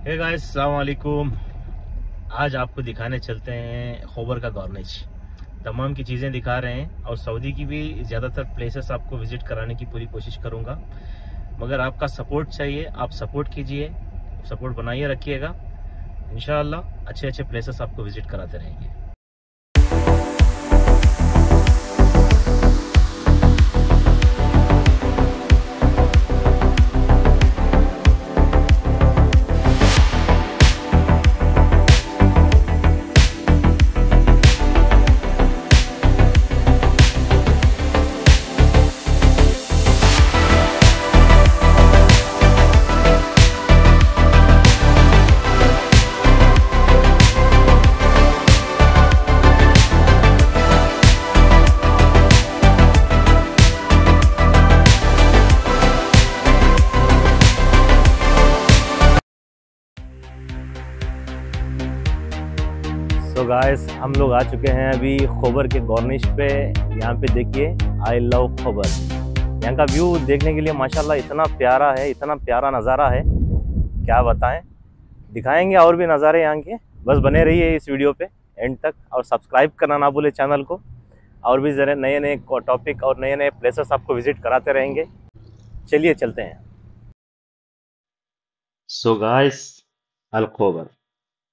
hey guys सलाम वालेकुम आज आपको दिखाने चलते हैं खोबर का गॉर्नेज तमाम की चीज़ें दिखा रहे हैं और सऊदी की भी ज़्यादातर प्लेसेस आपको विजिट कराने की पूरी कोशिश करूँगा मगर आपका सपोर्ट चाहिए आप सपोर्ट कीजिए सपोर्ट बनाइए रखिएगा इन अच्छे अच्छे प्लेसेस आपको विजिट कराते रहेंगे सो so गाइस हम लोग आ चुके हैं अभी खोबर के गॉर्निश पे यहाँ पे देखिए आई लव खोबर यहाँ का व्यू देखने के लिए माशाल्लाह इतना प्यारा है इतना प्यारा नज़ारा है क्या बताएं दिखाएंगे और भी नज़ारे यहाँ के बस बने रहिए इस वीडियो पे एंड तक और सब्सक्राइब करना ना भूले चैनल को और भी ज़रा नए नए टॉपिक और नए नए प्लेसेस आपको विज़िट कराते रहेंगे चलिए चलते हैं सो गाइस अल खोबर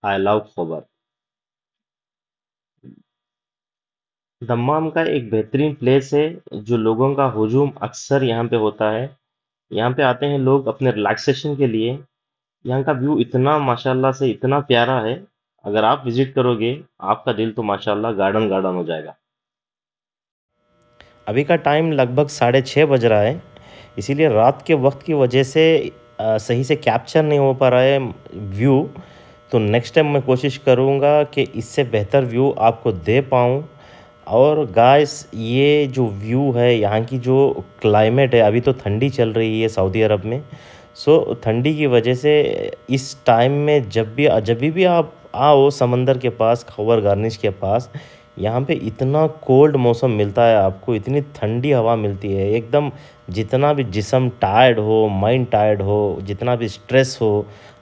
आई लव खोबर दम्माम का एक बेहतरीन प्लेस है जो लोगों का हजूम अक्सर यहाँ पे होता है यहाँ पे आते हैं लोग अपने रिलैक्सेशन के लिए यहाँ का व्यू इतना माशाल्लाह से इतना प्यारा है अगर आप विजिट करोगे आपका दिल तो माशाल्लाह गार्डन गार्डन हो जाएगा अभी का टाइम लगभग साढ़े छः बज रहा है इसीलिए रात के वक्त की वजह से आ, सही से कैप्चर नहीं हो पा रहा है व्यू तो नेक्स्ट टाइम मैं कोशिश करूँगा कि इससे बेहतर व्यू आपको दे पाऊँ और गाइस ये जो व्यू है यहाँ की जो क्लाइमेट है अभी तो ठंडी चल रही है सऊदी अरब में सो ठंडी की वजह से इस टाइम में जब भी जब भी आप आओ समंदर के पास खबर गार्निश के पास यहाँ पे इतना कोल्ड मौसम मिलता है आपको इतनी ठंडी हवा मिलती है एकदम जितना भी जिसम टायर्ड हो माइंड टायर्ड हो जितना भी स्ट्रेस हो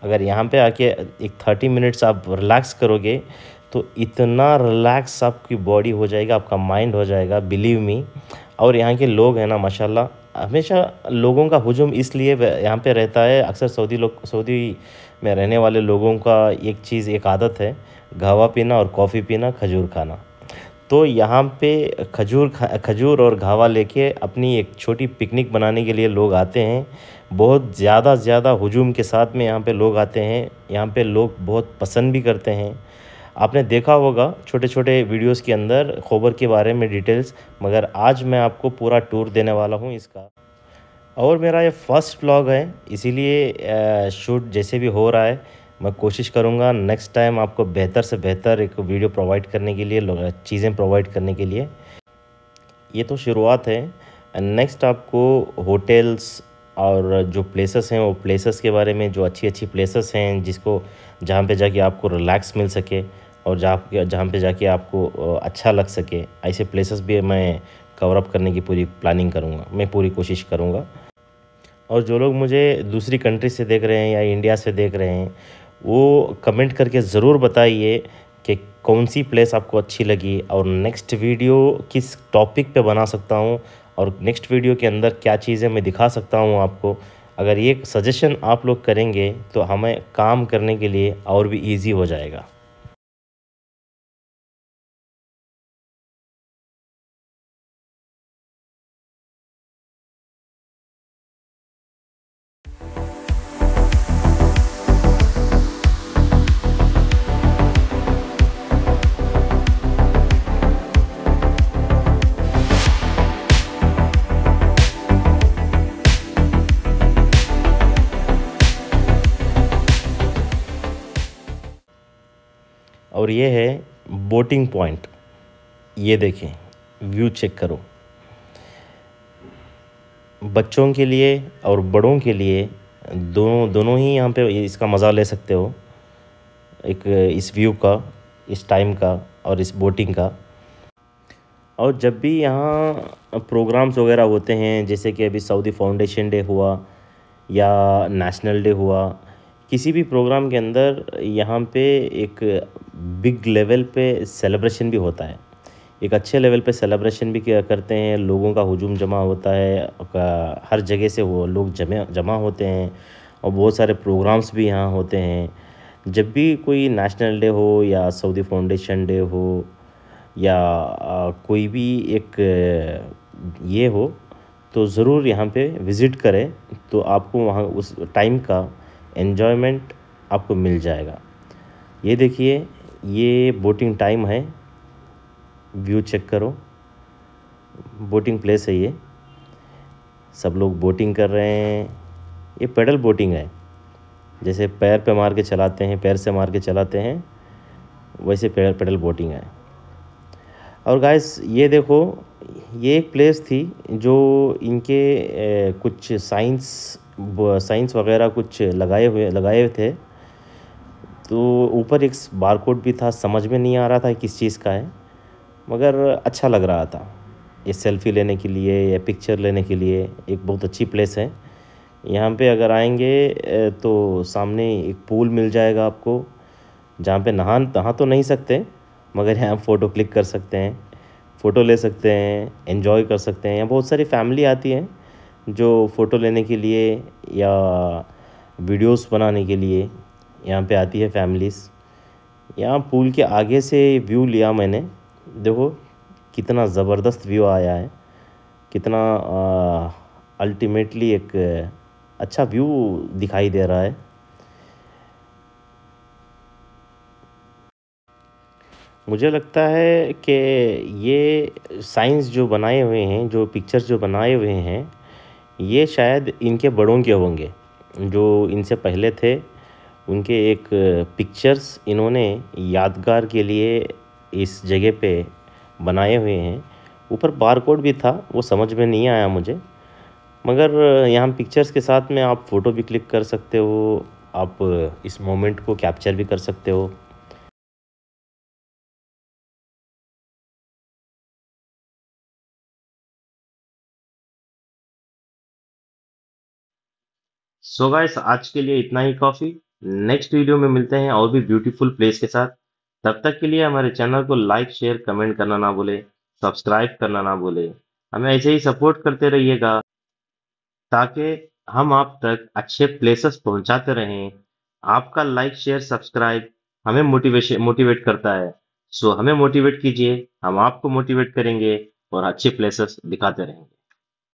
अगर यहाँ पे आके एक थर्टी मिनट्स आप रिलैक्स करोगे तो इतना रिलैक्स आपकी बॉडी हो जाएगा आपका माइंड हो जाएगा बिलीव मी और यहाँ के लोग हैं ना माशाल्लाह हमेशा लोगों का हुजूम इसलिए यहाँ पे रहता है अक्सर सऊदी लोग सऊदी में रहने वाले लोगों का एक चीज़ एक आदत है घावा पीना और कॉफ़ी पीना खजूर खाना तो यहाँ पे खजूर खजूर और घावा लेके अपनी एक छोटी पिकनिक बनाने के लिए लोग आते हैं बहुत ज़्यादा ज़्यादा हुजूम के साथ में यहाँ पे लोग आते हैं यहाँ पे लोग बहुत पसंद भी करते हैं आपने देखा होगा छोटे छोटे वीडियोस के अंदर खोबर के बारे में डिटेल्स मगर आज मैं आपको पूरा टूर देने वाला हूँ इसका और मेरा ये फर्स्ट ब्लॉग है इसीलिए शूट जैसे भी हो रहा है मैं कोशिश करूँगा नेक्स्ट टाइम आपको बेहतर से बेहतर एक वीडियो प्रोवाइड करने के लिए चीज़ें प्रोवाइड करने के लिए ये तो शुरुआत है नेक्स्ट आपको होटल्स और जो प्लेसेस हैं वो प्लेसेस के बारे में जो अच्छी अच्छी प्लेसेस हैं जिसको जहाँ पे जाके आपको रिलैक्स मिल सके और जहाँ जहाँ पे जाके आपको अच्छा लग सके ऐसे प्लेसेस भी मैं कवरअप करने की पूरी प्लानिंग करूँगा मैं पूरी कोशिश करूँगा और जो लोग मुझे दूसरी कंट्री से देख रहे हैं या इंडिया से देख रहे हैं वो कमेंट करके ज़रूर बताइए कि कौन सी प्लेस आपको अच्छी लगी और नेक्स्ट वीडियो किस टॉपिक पे बना सकता हूँ और नेक्स्ट वीडियो के अंदर क्या चीज़ें मैं दिखा सकता हूँ आपको अगर ये सजेशन आप लोग करेंगे तो हमें काम करने के लिए और भी इजी हो जाएगा और ये है बोटिंग पॉइंट ये देखें व्यू चेक करो बच्चों के लिए और बड़ों के लिए दोनों दोनों ही यहाँ पे इसका मज़ा ले सकते हो एक इस व्यू का इस टाइम का और इस बोटिंग का और जब भी यहाँ प्रोग्राम्स वगैरह होते हैं जैसे कि अभी सऊदी फाउंडेशन डे हुआ या नेशनल डे हुआ किसी भी प्रोग्राम के अंदर यहाँ पे एक बिग लेवल पे सेलिब्रेशन भी होता है एक अच्छे लेवल पे सेलिब्रेशन भी किया करते हैं लोगों का हुजूम जमा होता है हर जगह से वो लोग जमे जमा होते हैं और बहुत सारे प्रोग्राम्स भी यहाँ होते हैं जब भी कोई नेशनल डे हो या सऊदी फाउंडेशन डे हो या कोई भी एक ये हो तो ज़रूर यहाँ पे विज़िट करें तो आपको वहाँ उस टाइम का एन्जॉयमेंट आपको मिल जाएगा ये देखिए ये बोटिंग टाइम है व्यू चेक करो बोटिंग प्लेस है ये सब लोग बोटिंग कर रहे हैं ये पेडल बोटिंग है जैसे पैर पे मार के चलाते हैं पैर से मार के चलाते हैं वैसे पेडल पेडल बोटिंग है और गाइस ये देखो ये एक प्लेस थी जो इनके ए, कुछ साइंस साइंस वगैरह कुछ लगाए हुए लगाए हुए थे तो ऊपर एक बारकोड भी था समझ में नहीं आ रहा था किस चीज़ का है मगर अच्छा लग रहा था ये सेल्फ़ी लेने के लिए या पिक्चर लेने के लिए एक बहुत अच्छी प्लेस है यहाँ पे अगर आएंगे तो सामने एक पूल मिल जाएगा आपको जहाँ पे नहा नहा तो नहीं सकते मगर यहाँ फ़ोटो क्लिक कर सकते हैं फ़ोटो ले सकते हैं एंजॉय कर सकते हैं यहाँ बहुत सारी फैमिली आती है जो फ़ोटो लेने के लिए या वीडियोस बनाने के लिए यहाँ पे आती है फैमिलीज़ यहाँ पूल के आगे से व्यू लिया मैंने देखो कितना ज़बरदस्त व्यू आया है कितना अल्टीमेटली एक अच्छा व्यू दिखाई दे रहा है मुझे लगता है कि ये साइंस जो बनाए हुए हैं जो पिक्चर्स जो बनाए हुए हैं ये शायद इनके बड़ों के होंगे जो इनसे पहले थे उनके एक पिक्चर्स इन्होंने यादगार के लिए इस जगह पे बनाए हुए हैं ऊपर बारकोड भी था वो समझ में नहीं आया मुझे मगर यहाँ पिक्चर्स के साथ में आप फ़ोटो भी क्लिक कर सकते हो आप इस मोमेंट को कैप्चर भी कर सकते हो सो so गाइस आज के लिए इतना ही काफ़ी नेक्स्ट वीडियो में मिलते हैं और भी ब्यूटीफुल प्लेस के साथ तब तक के लिए हमारे चैनल को लाइक शेयर कमेंट करना ना भूले सब्सक्राइब करना ना भूले हमें ऐसे ही सपोर्ट करते रहिएगा ताकि हम आप तक अच्छे प्लेसेस पहुंचाते रहें आपका लाइक शेयर सब्सक्राइब हमें मोटिवेशन मोटिवेट करता है सो हमें मोटिवेट कीजिए हम आपको मोटिवेट करेंगे और अच्छे प्लेसेस दिखाते रहेंगे